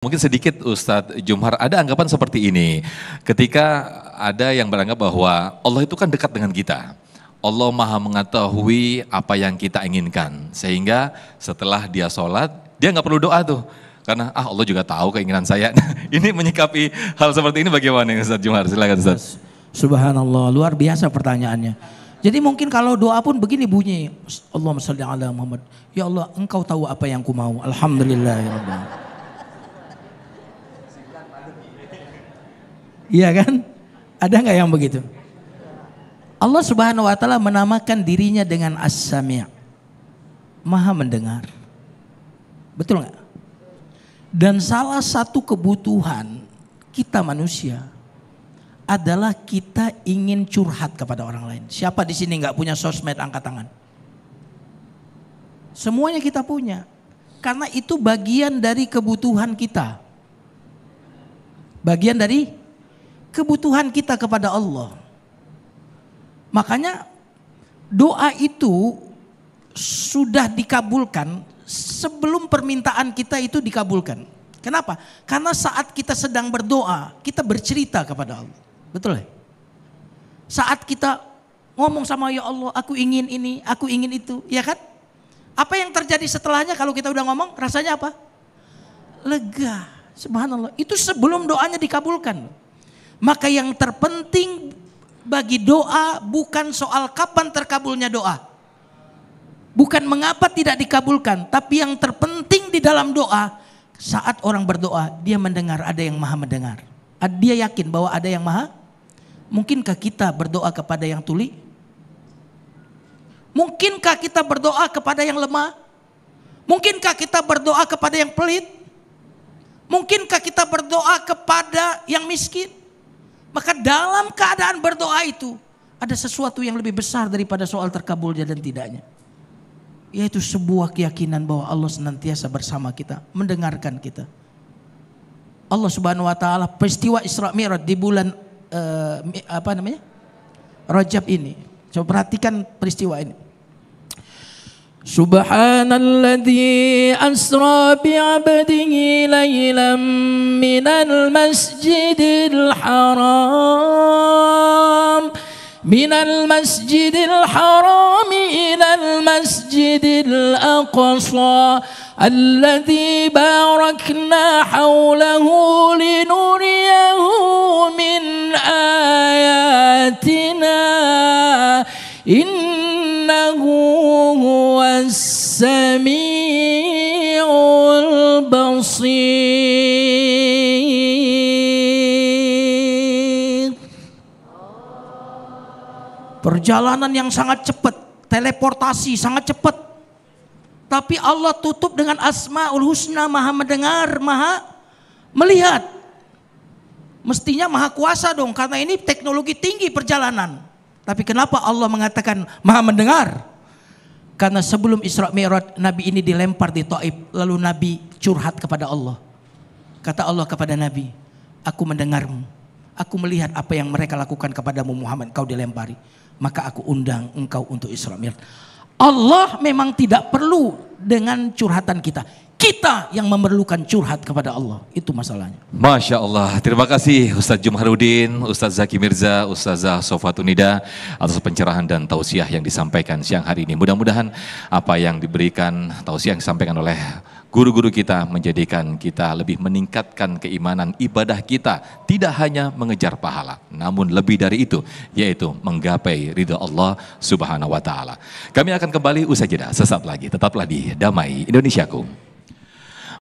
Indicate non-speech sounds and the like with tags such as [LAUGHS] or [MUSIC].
Mungkin sedikit Ustadz Jumhar, ada anggapan seperti ini. Ketika ada yang beranggap bahwa Allah itu kan dekat dengan kita. Allah maha mengetahui apa yang kita inginkan. Sehingga setelah dia sholat, dia nggak perlu doa tuh. Karena ah Allah juga tahu keinginan saya. [LAUGHS] ini menyikapi hal seperti ini bagaimana Ustadz Jumhar? Silakan Ustadz. Subhanallah, luar biasa pertanyaannya. Jadi mungkin kalau doa pun begini bunyi. Allahumma salli ala Muhammad. Ya Allah, engkau tahu apa yang ku mau. Alhamdulillah. Ya Allah. Iya kan? Ada nggak yang begitu? Allah Subhanahu wa taala menamakan dirinya dengan as samiah Maha mendengar. Betul nggak? Dan salah satu kebutuhan kita manusia adalah kita ingin curhat kepada orang lain. Siapa di sini nggak punya sosmed angkat tangan? Semuanya kita punya. Karena itu bagian dari kebutuhan kita. Bagian dari kebutuhan kita kepada Allah. Makanya doa itu sudah dikabulkan sebelum permintaan kita itu dikabulkan. Kenapa? Karena saat kita sedang berdoa, kita bercerita kepada Allah. Betul ya? Saat kita ngomong sama ya Allah, aku ingin ini, aku ingin itu, ya kan? Apa yang terjadi setelahnya kalau kita udah ngomong, rasanya apa? Lega. Subhanallah. Itu sebelum doanya dikabulkan. Maka yang terpenting bagi doa bukan soal kapan terkabulnya doa. Bukan mengapa tidak dikabulkan, tapi yang terpenting di dalam doa saat orang berdoa dia mendengar ada yang maha mendengar. Dia yakin bahwa ada yang maha. Mungkinkah kita berdoa kepada yang tuli? Mungkinkah kita berdoa kepada yang lemah? Mungkinkah kita berdoa kepada yang pelit? Mungkinkah kita berdoa kepada yang miskin? Maka dalam keadaan berdoa itu ada sesuatu yang lebih besar daripada soal terkabulnya dan tidaknya. Yaitu sebuah keyakinan bahwa Allah senantiasa bersama kita, mendengarkan kita. Allah Subhanahu wa taala peristiwa Isra Mi'raj di bulan uh, apa namanya? Rajab ini. Coba perhatikan peristiwa ini. سبحان الذي أسرى بعبده ليلا من المسجد الحرام من المسجد الحرام إلى المسجد الأقصى الذي باركنا حوله لنري Perjalanan yang sangat cepat, teleportasi sangat cepat. Tapi Allah tutup dengan Asmaul Husna, Maha mendengar, Maha melihat. Mestinya Maha kuasa dong karena ini teknologi tinggi perjalanan. Tapi kenapa Allah mengatakan Maha mendengar? Karena sebelum Isra Mi'raj Nabi ini dilempar di Taib lalu Nabi curhat kepada Allah. Kata Allah kepada Nabi, "Aku mendengarmu." Aku melihat apa yang mereka lakukan kepadamu Muhammad. Kau dilempari. Maka aku undang engkau untuk Isra Mi'raj. Allah memang tidak perlu dengan curhatan kita. Kita yang memerlukan curhat kepada Allah. Itu masalahnya. Masya Allah. Terima kasih Ustaz Jumharudin, Ustaz Zaki Mirza, Ustazah Sofatunida atas pencerahan dan tausiah yang disampaikan siang hari ini. Mudah-mudahan apa yang diberikan, tausiah yang disampaikan oleh Guru-guru kita menjadikan kita lebih meningkatkan keimanan ibadah kita, tidak hanya mengejar pahala, namun lebih dari itu, yaitu menggapai ridha Allah Subhanahu wa Ta'ala. Kami akan kembali usai jeda, sesaat lagi, tetaplah di Damai Indonesiaku.